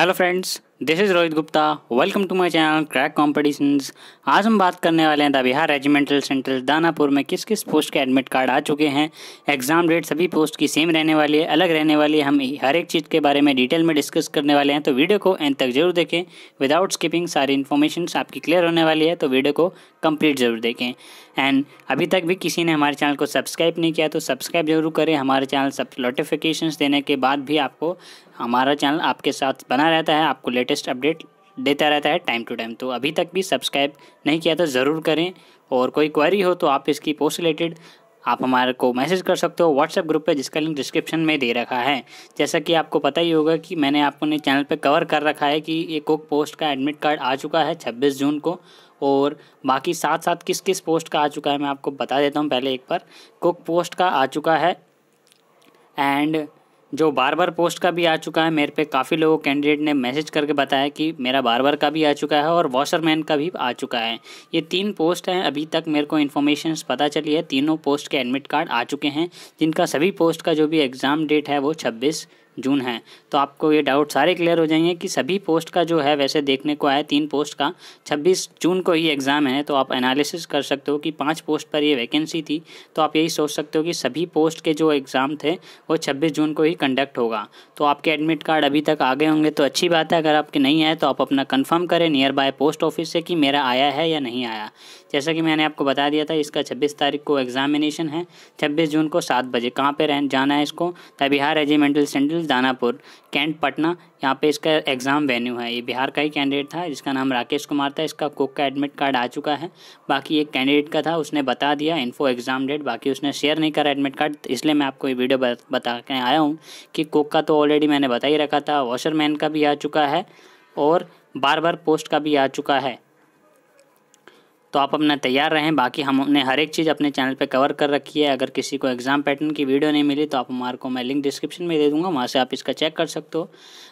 hello friends this is Rohit Gupta welcome to my channel crack competitions आज हम बात करने वाले हैं the Bihar regimental central Danapur में किस किस पोस्ट के एडमिट कार्ड आ चुके हैं एग्ज़ाम डेट सभी पोस्ट की सेम रहने वाली है अलग रहने वाली है हम हर एक चीज़ के बारे में डिटेल में डिस्कस करने वाले हैं तो वीडियो को एंड तक जरूर देखें विदाउट स्किपिंग सारी इन्फॉर्मेशन आपकी क्लियर होने वाली है तो वीडियो को कम्प्लीट ज़रूर देखें एंड अभी तक भी किसी ने हमारे चैनल को सब्सक्राइब नहीं किया तो सब्सक्राइब जरूर करें हमारे चैनल सब नोटिफिकेशन देने के बाद भी आपको हमारा चैनल आपके साथ बना रहता है आपको लेटेस्ट अपडेट देता रहता है टाइम टू टाइम तो अभी तक भी सब्सक्राइब नहीं किया तो ज़रूर करें और कोई क्वारी हो तो आप इसकी पोस्ट रिलेटेड आप हमारे को मैसेज कर सकते हो व्हाट्सएप ग्रुप पे जिसका लिंक डिस्क्रिप्शन में दे रखा है जैसा कि आपको पता ही होगा कि मैंने आपको ने चैनल पे कवर कर रखा है कि ये कुक पोस्ट का एडमिट कार्ड आ चुका है 26 जून को और बाकी साथ साथ किस किस पोस्ट का आ चुका है मैं आपको बता देता हूँ पहले एक बार कुक पोस्ट का आ चुका है एंड जो बार बार पोस्ट का भी आ चुका है मेरे पे काफ़ी लोगों कैंडिडेट ने मैसेज करके बताया कि मेरा बार बार का भी आ चुका है और वॉशरमैन का भी आ चुका है ये तीन पोस्ट हैं अभी तक मेरे को इन्फॉर्मेशन पता चली है तीनों पोस्ट के एडमिट कार्ड आ चुके हैं जिनका सभी पोस्ट का जो भी एग्ज़ाम डेट है वो छब्बीस जून है तो आपको ये डाउट सारे क्लियर हो जाएंगे कि सभी पोस्ट का जो है वैसे देखने को आया तीन पोस्ट का छब्बीस जून को ही एग्ज़ाम है तो आप एनालिसिस कर सकते हो कि पाँच पोस्ट पर ये वैकेंसी थी तो आप यही सोच सकते हो कि सभी पोस्ट के जो एग्ज़ाम थे वो छब्बीस जून को ही कंडक्ट होगा तो आपके एडमिट कार्ड अभी तक आ गए होंगे तो अच्छी बात है अगर आपके नहीं आए तो आप अपना कन्फर्म करें नियर बाय पोस्ट ऑफिस से कि मेरा आया है या नहीं आया जैसा कि मैंने आपको बता दिया था इसका छब्बीस तारीख को एग्ज़ामिनेशन है छब्बीस जून को सात बजे कहाँ पर जाना है इसको the Bihar regimental central Danapur cantt Patna यहाँ पे इसका एग्ज़ाम वेन्यू है ये बिहार का ही कैंडिडेट था जिसका नाम राकेश कुमार था इसका कुक का एडमिट कार्ड आ चुका है बाकी एक कैंडिडेट का था उसने बता दिया इन्फो एग्ज़ाम डेट बाकी उसने शेयर नहीं करा एडमिट कार्ड इसलिए मैं आपको ये वीडियो बता के आया हूँ कि कुक का तो ऑलरेडी मैंने बता ही रखा था वॉशरमैन का भी आ चुका है और बार बार पोस्ट का भी आ चुका है तो आप अपना तैयार रहें बाकी हमने हर एक चीज़ अपने चैनल पे कवर कर रखी है अगर किसी को एग्ज़ाम पैटर्न की वीडियो नहीं मिली तो आप हमारे को मैं लिंक डिस्क्रिप्शन में दे दूंगा वहाँ से आप इसका चेक कर सकते हो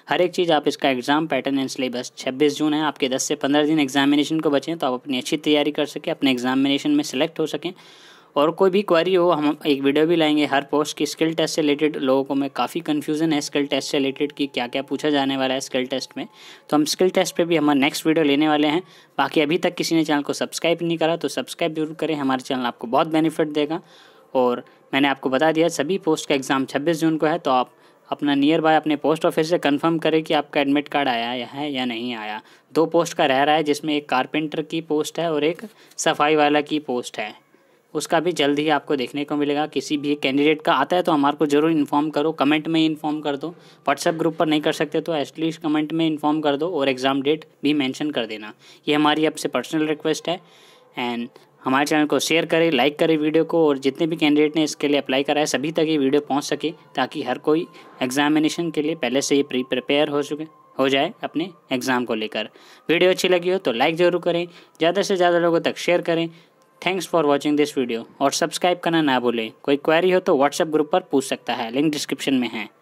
हर एक चीज़ आप इसका एग्ज़ाम पैटर्न एंड सिलेबस छब्बीस जून है आपके दस से पंद्रह दिन एग्जामिनेशन को बचें तो आप अपनी अच्छी तैयारी कर सकें अपने एग्जामिनेशन में सेलेक्ट हो सकें और कोई भी क्वारी हो हम एक वीडियो भी लाएंगे हर पोस्ट की स्किल टेस्ट से रिलेटेड लोगों को में काफ़ी कन्फ्यूजन है स्किल टेस्ट से रिलेटेड कि क्या क्या पूछा जाने वाला है स्किल टेस्ट में तो हम स्किल टेस्ट पे भी हमारा नेक्स्ट वीडियो लेने वाले हैं बाकी अभी तक किसी ने चैनल को सब्सक्राइब नहीं करा तो सब्सक्राइब जरूर करें हमारे चैनल आपको बहुत बेनिफिट देगा और मैंने आपको बता दिया सभी पोस्ट का एग्ज़ाम छब्बीस जून को है तो आप अपना नियर बाय अपने पोस्ट ऑफिस से कंफर्म करें कि आपका एडमिट कार्ड आया है या नहीं आया दो पोस्ट का रह रहा है जिसमें एक कारपेंटर की पोस्ट है और एक सफाई वाला की पोस्ट है उसका भी जल्द ही आपको देखने को मिलेगा किसी भी कैंडिडेट का आता है तो हमारे को ज़रूर इन्फॉर्म करो कमेंट में इन्फॉर्म कर दो व्हाट्सएप ग्रुप पर नहीं कर सकते तो एटलीस्ट कमेंट में इन्फॉर्म कर दो और एग्ज़ाम डेट भी मैंशन कर देना ये हमारी आपसे पर्सनल रिक्वेस्ट है एंड हमारे चैनल को शेयर करें लाइक करें वीडियो को और जितने भी कैंडिडेट ने इसके लिए अप्लाई करा है सभी तक ये वीडियो पहुंच सके ताकि हर कोई एग्जामिनेशन के लिए पहले से ही प्री प्रिपेयर हो चुके हो जाए अपने एग्ज़ाम को लेकर वीडियो अच्छी लगी हो तो लाइक ज़रूर करें ज़्यादा से ज़्यादा लोगों तक शेयर करें thanks for watching this video और सब्सक्राइब करना ना भूलें कोई क्वेरी हो तो व्हाट्सएप ग्रुप पर पूछ सकता है लिंक डिस्क्रिप्शन में है